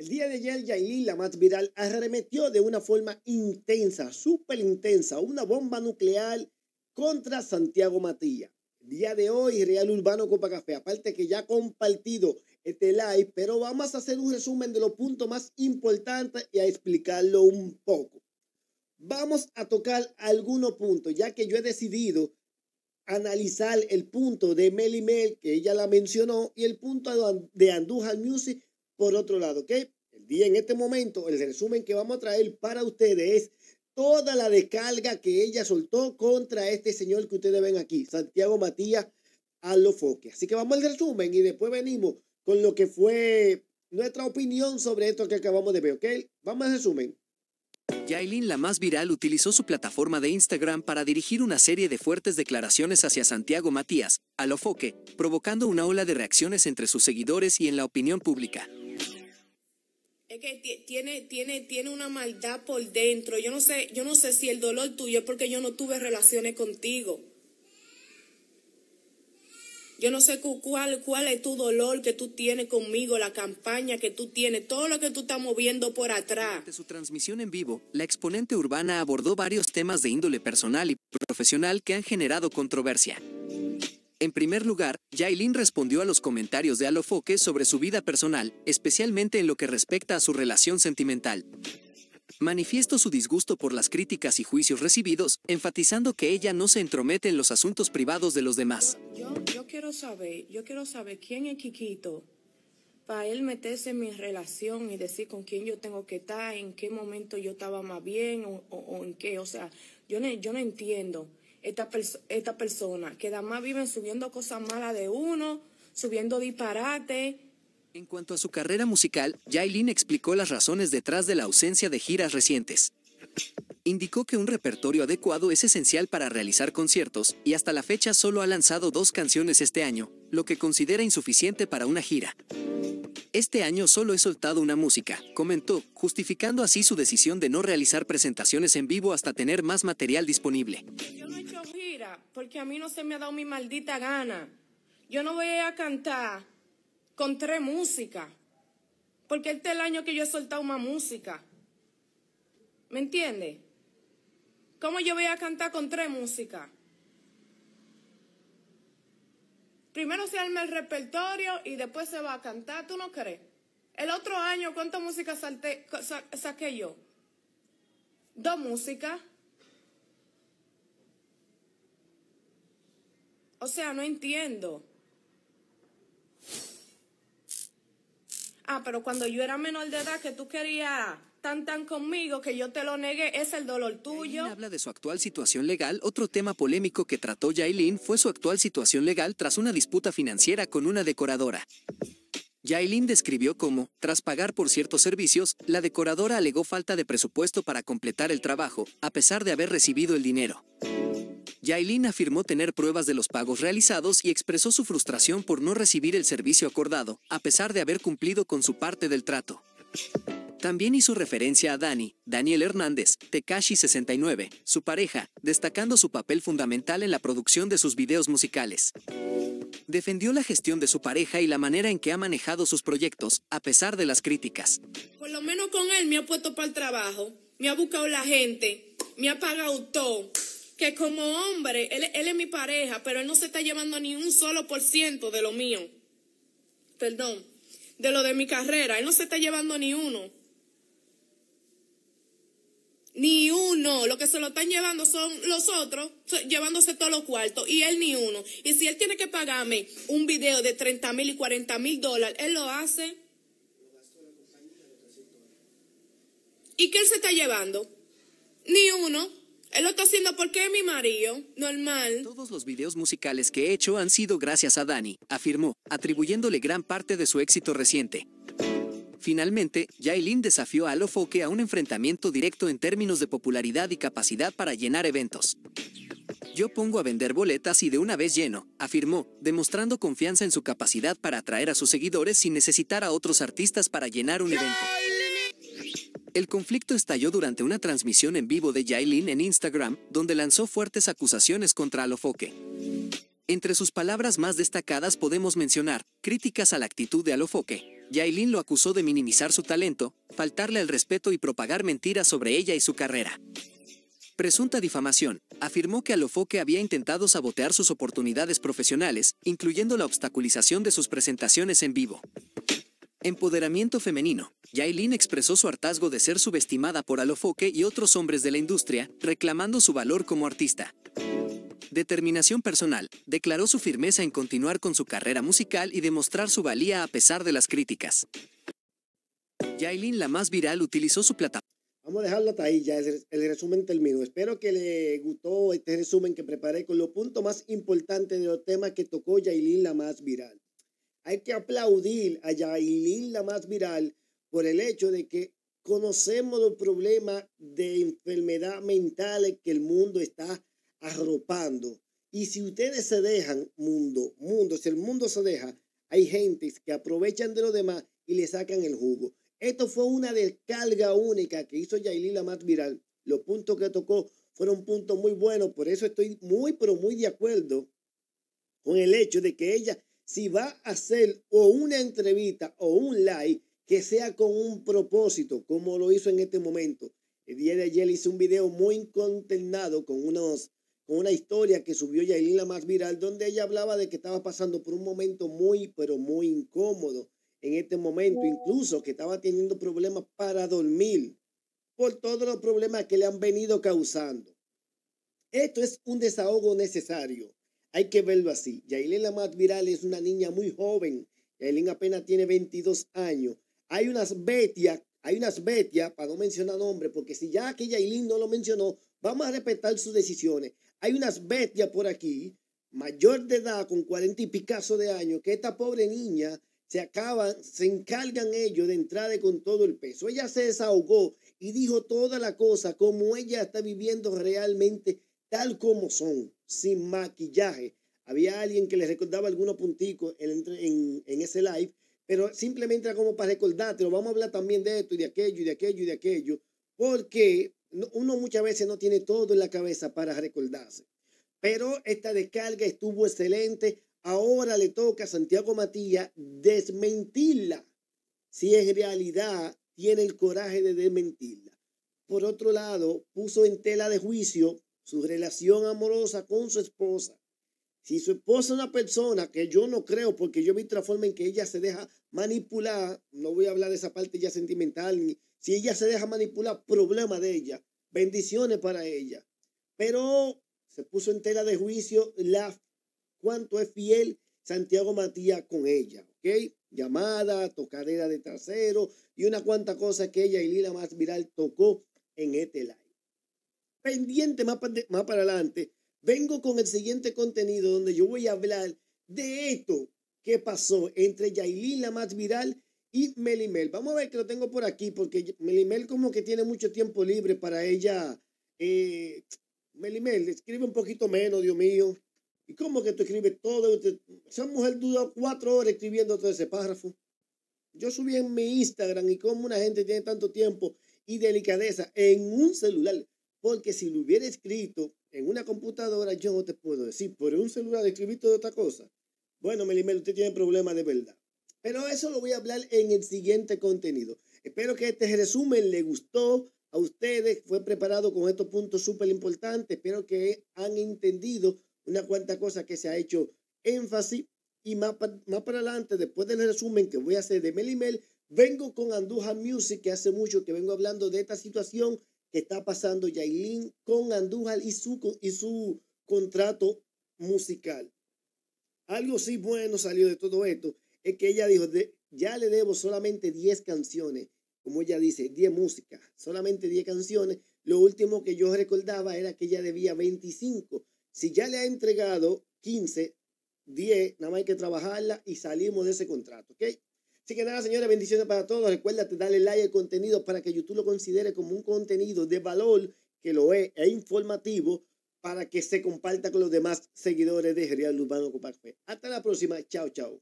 El día de ayer, la más viral, arremetió de una forma intensa, súper intensa, una bomba nuclear contra Santiago Matías. El día de hoy, Real Urbano Copa Café, aparte que ya ha compartido este live, pero vamos a hacer un resumen de los puntos más importantes y a explicarlo un poco. Vamos a tocar algunos puntos, ya que yo he decidido analizar el punto de Mel Mel, que ella la mencionó, y el punto de Andújar Music, por otro lado, ¿ok? El día en este momento, el resumen que vamos a traer para ustedes es toda la descarga que ella soltó contra este señor que ustedes ven aquí, Santiago Matías Alofoque. Así que vamos al resumen y después venimos con lo que fue nuestra opinión sobre esto que acabamos de ver, ¿ok? Vamos al resumen. Yailin, la más viral, utilizó su plataforma de Instagram para dirigir una serie de fuertes declaraciones hacia Santiago Matías, Alofoque, provocando una ola de reacciones entre sus seguidores y en la opinión pública. Es que tiene, tiene, tiene una maldad por dentro. Yo no sé, yo no sé si el dolor tuyo es porque yo no tuve relaciones contigo. Yo no sé cuál, cuál es tu dolor que tú tienes conmigo, la campaña que tú tienes, todo lo que tú estás moviendo por atrás. De su transmisión en vivo, la exponente urbana abordó varios temas de índole personal y profesional que han generado controversia. En primer lugar, Yailin respondió a los comentarios de Alofoque sobre su vida personal, especialmente en lo que respecta a su relación sentimental. Manifiesto su disgusto por las críticas y juicios recibidos, enfatizando que ella no se entromete en los asuntos privados de los demás. Yo, quiero saber, yo quiero saber quién es Kikito para él meterse en mi relación y decir con quién yo tengo que estar, en qué momento yo estaba más bien o, en qué. O sea, yo yo no entiendo esta, persona, que además viven subiendo cosas malas de uno, subiendo disparate En cuanto a su carrera musical, ...Jailin explicó las razones detrás de la ausencia de giras recientes. Indicó que un repertorio adecuado es esencial para realizar conciertos y hasta la fecha solo ha lanzado dos canciones este año, lo que considera insuficiente para una gira. Este año solo he soltado una música, comentó, justificando así su decisión de no realizar presentaciones en vivo hasta tener más material disponible porque a mí no se me ha dado mi maldita gana. Yo no voy a cantar con tres músicas, porque este es el año que yo he soltado una música. ¿Me entiendes? ¿Cómo yo voy a cantar con tres músicas? Primero se arma el repertorio y después se va a cantar, ¿tú no crees? El otro año, ¿cuánta música saqué yo? Dos músicas. O sea, no entiendo. Ah, pero cuando yo era menor de edad que tú querías tan tan conmigo que yo te lo negué, es el dolor tuyo. habla de su actual situación legal. Otro tema polémico que trató Yailin fue su actual situación legal tras una disputa financiera con una decoradora. Yailin describió cómo, tras pagar por ciertos servicios, la decoradora alegó falta de presupuesto para completar el trabajo, a pesar de haber recibido el dinero. Yailin afirmó tener pruebas de los pagos realizados y expresó su frustración por no recibir el servicio acordado, a pesar de haber cumplido con su parte del trato. También hizo referencia a Dani, Daniel Hernández, Tekashi 69, su pareja, destacando su papel fundamental en la producción de sus videos musicales. Defendió la gestión de su pareja y la manera en que ha manejado sus proyectos, a pesar de las críticas. Por lo menos con él me ha puesto para el trabajo, me ha buscado la gente, me ha pagado todo que como hombre, él, es mi pareja, pero él no se está llevando ni un solo por ciento de lo mío. Perdón, de lo de mi carrera. Él no se está llevando ni uno. Ni uno. Lo que se lo están llevando son los otros, llevándose todos los cuartos. Y él ni uno. Y si él tiene que pagarme un video de 30 mil y 40 mil dólares, él lo hace. ¿Y qué él se está llevando? Ni uno. Él lo está haciendo porque mi marido, normal. Todos los videos musicales que he hecho han sido gracias a Dani, afirmó, atribuyéndole gran parte de su éxito reciente. Finalmente, Yailin desafió a Lofoque a un enfrentamiento directo en términos de popularidad y capacidad para llenar eventos. Yo pongo a vender boletas y de una vez lleno, afirmó, demostrando confianza en su capacidad para atraer a sus seguidores sin necesitar a otros artistas para llenar un evento. El conflicto estalló durante una transmisión en vivo de Yailin en Instagram, donde lanzó fuertes acusaciones contra Alofoque. Entre sus palabras más destacadas podemos mencionar críticas a la actitud de Alofoque. Yailin lo acusó de minimizar su talento, faltarle al respeto y propagar mentiras sobre ella y su carrera. Presunta difamación. Afirmó que Alofoque había intentado sabotear sus oportunidades profesionales, incluyendo la obstaculización de sus presentaciones en vivo. Empoderamiento femenino. Yailin expresó su hartazgo de ser subestimada por Alofoque y otros hombres de la industria, reclamando su valor como artista. Determinación personal. Declaró su firmeza en continuar con su carrera musical y demostrar su valía a pesar de las críticas. Yailin, la más viral, utilizó su plataforma. Vamos a dejarlo ahí, ya el resumen terminó. Espero que le gustó este resumen que preparé con los puntos más importantes de los temas que tocó Yailin, la más viral. Hay que aplaudir a Yailin la más viral por el hecho de que conocemos los problemas de enfermedad mental que el mundo está arropando. Y si ustedes se dejan, mundo, mundo, si el mundo se deja, hay gentes que aprovechan de los demás y le sacan el jugo. Esto fue una descarga única que hizo Yailin la más viral. Los puntos que tocó fueron puntos muy buenos, por eso estoy muy, pero muy de acuerdo con el hecho de que ella si va a hacer o una entrevista o un like, que sea con un propósito, como lo hizo en este momento. El día de ayer hizo un video muy incontenado con, unos, con una historia que subió Yailin la más viral, donde ella hablaba de que estaba pasando por un momento muy, pero muy incómodo en este momento, incluso que estaba teniendo problemas para dormir por todos los problemas que le han venido causando. Esto es un desahogo necesario. Hay que verlo así. Yailin Lamad Viral es una niña muy joven. Yailin apenas tiene 22 años. Hay unas bestias, hay unas bestias, para no mencionar nombre, porque si ya que Yailin no lo mencionó, vamos a respetar sus decisiones. Hay unas bestias por aquí, mayor de edad, con 40 y picazo de años, que esta pobre niña se acaba, se encargan ellos de entrar con todo el peso. Ella se desahogó y dijo toda la cosa como ella está viviendo realmente, tal como son sin maquillaje. Había alguien que le recordaba algunos punticos en, ese live, pero simplemente era como para lo Vamos a hablar también de esto y de aquello y de aquello y de aquello, porque uno muchas veces no tiene todo en la cabeza para recordarse. Pero esta descarga estuvo excelente. Ahora le toca a Santiago Matías desmentirla, si en realidad tiene el coraje de desmentirla. Por otro lado, puso en tela de juicio su relación amorosa con su esposa. Si su esposa es una persona que yo no creo, porque yo vi la forma en que ella se deja manipular, no voy a hablar de esa parte ya sentimental, si ella se deja manipular, problema de ella, bendiciones para ella. Pero se puso en tela de juicio la cuánto es fiel Santiago Matías con ella, ¿ok? Llamada, tocadera de trasero y una cuanta cosa que ella y Lila más viral tocó en este live pendiente más, más para adelante, vengo con el siguiente contenido donde yo voy a hablar de esto que pasó entre Yailin, la más viral, y Melimel. Vamos a ver que lo tengo por aquí, porque Melimel como que tiene mucho tiempo libre para ella. Eh, Melimel, escribe un poquito menos, Dios mío. ¿Y cómo que tú escribes todo? Esa mujer duró cuatro horas escribiendo todo ese párrafo. Yo subí en mi Instagram y como una gente tiene tanto tiempo y delicadeza en un celular. Porque si lo hubiera escrito en una computadora, yo no te puedo decir, por un celular escribiste de otra cosa. Bueno, Melimel, usted tiene problemas de verdad. Pero eso lo voy a hablar en el siguiente contenido. Espero que este resumen le gustó a ustedes. Fue preparado con estos puntos súper importantes. Espero que han entendido una cuanta cosa que se ha hecho énfasis. Y más, más para adelante, después del resumen que voy a hacer de Melimel, vengo con Anduja Music, que hace mucho que vengo hablando de esta situación que está pasando Yailin con Andújar y su, y su contrato musical. Algo sí bueno salió de todo esto es que ella dijo, ya le debo solamente 10 canciones, como ella dice, 10 músicas, solamente 10 canciones. Lo último que yo recordaba era que ella debía 25. Si ya le ha entregado 15, 10, nada más hay que trabajarla y salimos de ese contrato, ¿ok? Así que nada, señora bendiciones para todos. Recuerda darle like al contenido para que YouTube lo considere como un contenido de valor, que lo es, e informativo, para que se comparta con los demás seguidores de Gerial Urbano Fe. Hasta la próxima. Chao, chao.